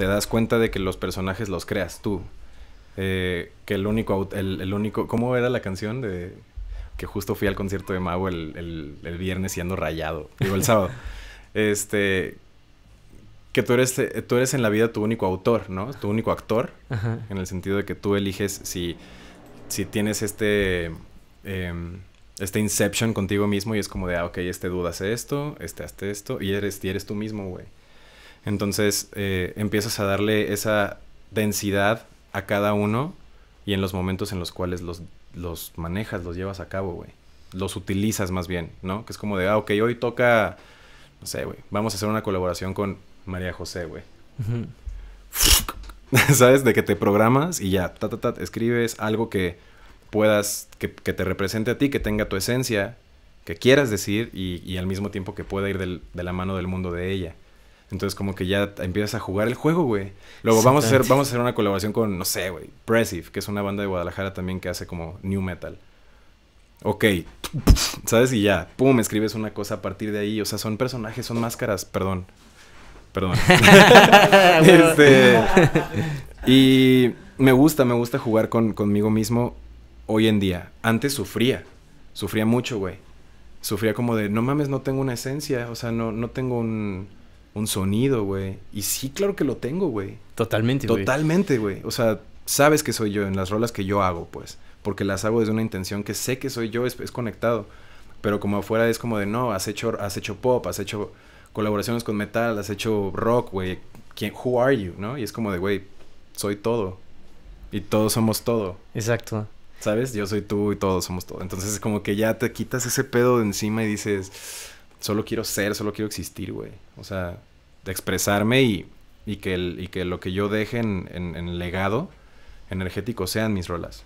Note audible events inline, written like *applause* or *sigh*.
te das cuenta de que los personajes los creas tú. Eh, que el único, el, el, único, ¿cómo era la canción de que justo fui al concierto de Mago el, viernes siendo rayado, digo el sábado, *laughs* este, que tú eres, tú eres en la vida tu único autor, ¿no? Tu único actor, en el sentido de que tú eliges si, si tienes este, em, este inception contigo mismo y es como de, ah, ok, este duda hace esto, este hace esto, y eres, y eres tú mismo, güey. Entonces eh, empiezas a darle esa densidad a cada uno y en los momentos en los cuales los, manejas, los llevas a cabo, güey. Los utilizas más bien, ¿no? Que es como de, ah, ok, hoy toca, no sé, güey, vamos a hacer una colaboración con María José, güey. *laughs* ¿Sabes? De que te programas y ya, ta, ta, ta, escribes algo que puedas, que, que te represente a ti, que tenga tu esencia, que quieras decir y, al mismo tiempo que pueda ir de la mano del mundo de ella. Entonces como que ya empiezas a jugar el juego, güey. Luego vamos a hacer vamos a hacer una colaboración con no sé, güey, Pressive, que es una banda de Guadalajara también que hace como new metal. Ok, ¿sabes? Y ya, pum, escribes una cosa a partir de ahí. O sea, son personajes, son máscaras, perdón. Perdón. *laughs* *laughs* este, y me gusta, me gusta jugar con, conmigo mismo hoy en día. Antes sufría, sufría mucho, güey. Sufría como de, no mames, no tengo una esencia, o sea, no, no tengo un un sonido, güey. Y sí, claro que lo tengo, güey. Totalmente, güey. Totalmente, güey. O sea, sabes que soy yo en las rolas que yo hago, pues. Porque las hago desde una intención que sé que soy yo, es, conectado. Pero como afuera es como de, no, has hecho, has hecho pop, has hecho colaboraciones con metal, has hecho rock, güey. Who are you, no? Y es como de, güey, soy todo. Y todos somos todo. Exacto. ¿Sabes? Yo soy tú y todos somos todo. Entonces, es como que ya te quitas ese pedo de encima y dices solo quiero ser, solo quiero existir, güey. O sea, expresarme y, y, que el, y, que, lo que yo deje en, en, en legado energético sean mis rolas.